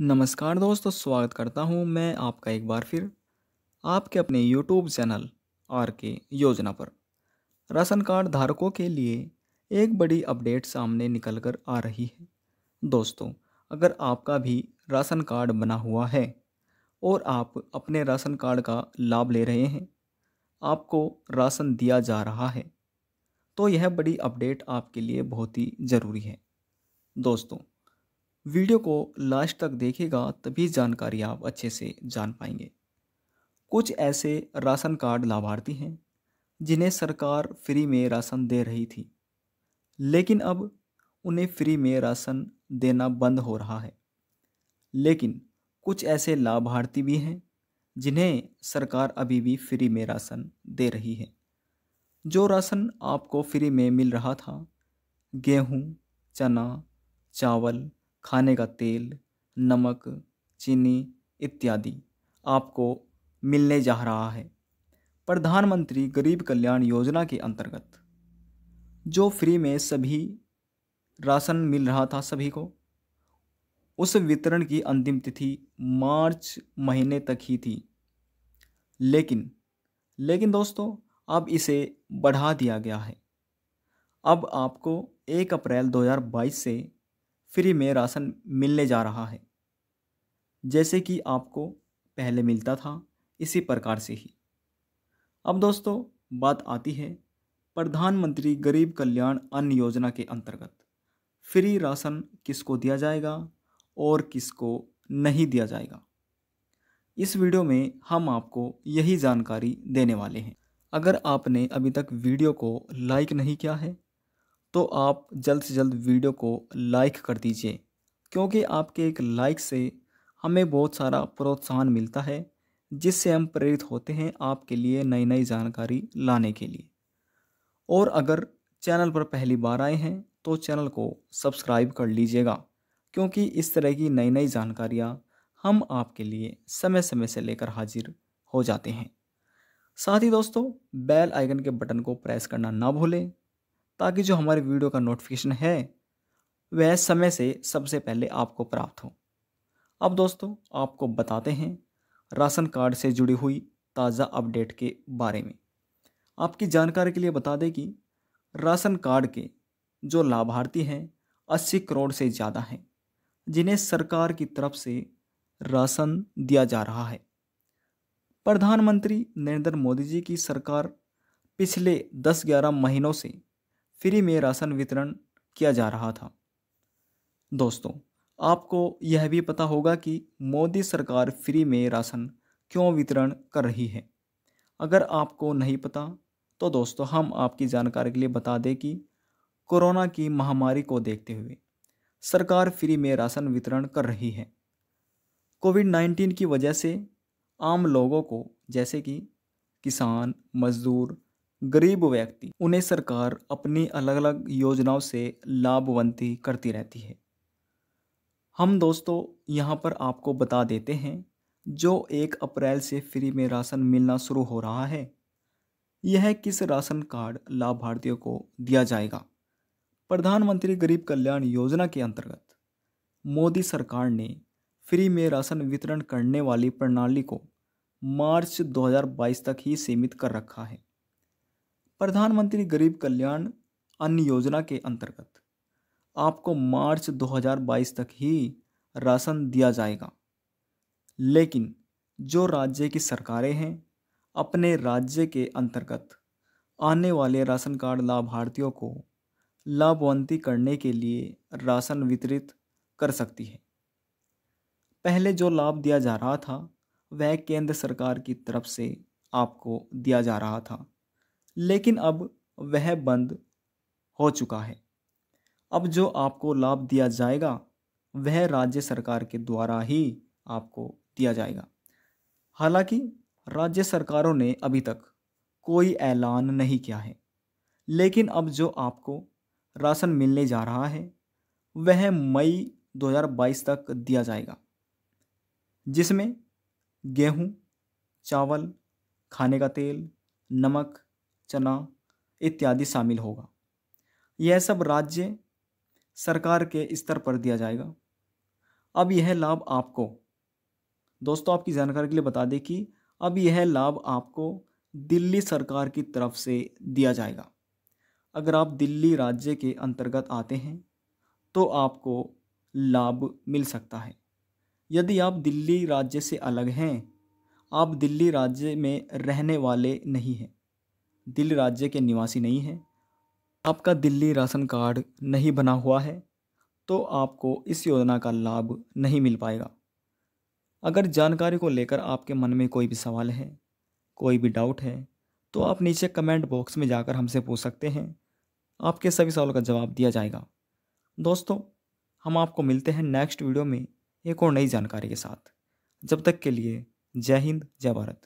नमस्कार दोस्तों स्वागत करता हूं मैं आपका एक बार फिर आपके अपने यूट्यूब चैनल आर के योजना पर राशन कार्ड धारकों के लिए एक बड़ी अपडेट सामने निकल कर आ रही है दोस्तों अगर आपका भी राशन कार्ड बना हुआ है और आप अपने राशन कार्ड का लाभ ले रहे हैं आपको राशन दिया जा रहा है तो यह बड़ी अपडेट आपके लिए बहुत ही ज़रूरी है दोस्तों वीडियो को लास्ट तक देखेगा तभी जानकारी आप अच्छे से जान पाएंगे कुछ ऐसे राशन कार्ड लाभार्थी हैं जिन्हें सरकार फ्री में राशन दे रही थी लेकिन अब उन्हें फ्री में राशन देना बंद हो रहा है लेकिन कुछ ऐसे लाभार्थी भी हैं जिन्हें सरकार अभी भी फ्री में राशन दे रही है जो राशन आपको फ्री में मिल रहा था गेहूँ चना चावल खाने का तेल नमक चीनी इत्यादि आपको मिलने जा रहा है प्रधानमंत्री गरीब कल्याण योजना के अंतर्गत जो फ्री में सभी राशन मिल रहा था सभी को उस वितरण की अंतिम तिथि मार्च महीने तक ही थी लेकिन लेकिन दोस्तों अब इसे बढ़ा दिया गया है अब आपको 1 अप्रैल 2022 से फ्री में राशन मिलने जा रहा है जैसे कि आपको पहले मिलता था इसी प्रकार से ही अब दोस्तों बात आती है प्रधानमंत्री गरीब कल्याण अन्न योजना के अंतर्गत फ्री राशन किसको दिया जाएगा और किसको नहीं दिया जाएगा इस वीडियो में हम आपको यही जानकारी देने वाले हैं अगर आपने अभी तक वीडियो को लाइक नहीं किया है तो आप जल्द से जल्द वीडियो को लाइक कर दीजिए क्योंकि आपके एक लाइक से हमें बहुत सारा प्रोत्साहन मिलता है जिससे हम प्रेरित होते हैं आपके लिए नई नई जानकारी लाने के लिए और अगर चैनल पर पहली बार आए हैं तो चैनल को सब्सक्राइब कर लीजिएगा क्योंकि इस तरह की नई नई जानकारियाँ हम आपके लिए समय समय से लेकर हाजिर हो जाते हैं साथ ही दोस्तों बेल आइकन के बटन को प्रेस करना ना भूलें ताकि जो हमारे वीडियो का नोटिफिकेशन है वह समय से सबसे पहले आपको प्राप्त हो अब दोस्तों आपको बताते हैं राशन कार्ड से जुड़ी हुई ताज़ा अपडेट के बारे में आपकी जानकारी के लिए बता दें कि राशन कार्ड के जो लाभार्थी हैं अस्सी करोड़ से ज़्यादा हैं जिन्हें सरकार की तरफ से राशन दिया जा रहा है प्रधानमंत्री नरेंद्र मोदी जी की सरकार पिछले 10-11 महीनों से फ्री में राशन वितरण किया जा रहा था दोस्तों आपको यह भी पता होगा कि मोदी सरकार फ्री में राशन क्यों वितरण कर रही है अगर आपको नहीं पता तो दोस्तों हम आपकी जानकारी के लिए बता दें कि कोरोना की महामारी को देखते हुए सरकार फ्री में राशन वितरण कर रही है कोविड नाइन्टीन की वजह से आम लोगों को जैसे कि किसान मजदूर गरीब व्यक्ति उन्हें सरकार अपनी अलग अलग योजनाओं से लाभवंती करती रहती है हम दोस्तों यहाँ पर आपको बता देते हैं जो एक अप्रैल से फ्री में राशन मिलना शुरू हो रहा है यह किस राशन कार्ड लाभार्थियों को दिया जाएगा प्रधानमंत्री गरीब कल्याण योजना के अंतर्गत मोदी सरकार ने फ्री में राशन वितरण करने वाली प्रणाली को मार्च 2022 तक ही सीमित कर रखा है प्रधानमंत्री गरीब कल्याण अन्न योजना के अंतर्गत आपको मार्च 2022 तक ही राशन दिया जाएगा लेकिन जो राज्य की सरकारें हैं अपने राज्य के अंतर्गत आने वाले राशन कार्ड लाभार्थियों को लाभवंती करने के लिए राशन वितरित कर सकती है पहले जो लाभ दिया जा रहा था वह केंद्र सरकार की तरफ से आपको दिया जा रहा था लेकिन अब वह बंद हो चुका है अब जो आपको लाभ दिया जाएगा वह राज्य सरकार के द्वारा ही आपको दिया जाएगा हालांकि राज्य सरकारों ने अभी तक कोई ऐलान नहीं किया है लेकिन अब जो आपको राशन मिलने जा रहा है वह मई 2022 तक दिया जाएगा जिसमें गेहूं, चावल खाने का तेल नमक चना इत्यादि शामिल होगा यह सब राज्य सरकार के स्तर पर दिया जाएगा अब यह लाभ आपको दोस्तों आपकी जानकारी के लिए बता दें कि अब यह लाभ आपको दिल्ली सरकार की तरफ से दिया जाएगा अगर आप दिल्ली राज्य के अंतर्गत आते हैं तो आपको लाभ मिल सकता है यदि आप दिल्ली राज्य से अलग हैं आप दिल्ली राज्य में रहने वाले नहीं हैं दिल्ली राज्य के निवासी नहीं हैं आपका दिल्ली राशन कार्ड नहीं बना हुआ है तो आपको इस योजना का लाभ नहीं मिल पाएगा अगर जानकारी को लेकर आपके मन में कोई भी सवाल है कोई भी डाउट है तो आप नीचे कमेंट बॉक्स में जाकर हमसे पूछ सकते हैं आपके सभी सवालों का जवाब दिया जाएगा दोस्तों हम आपको मिलते हैं नेक्स्ट वीडियो में एक और नई जानकारी के साथ जब तक के लिए जय हिंद जय भारत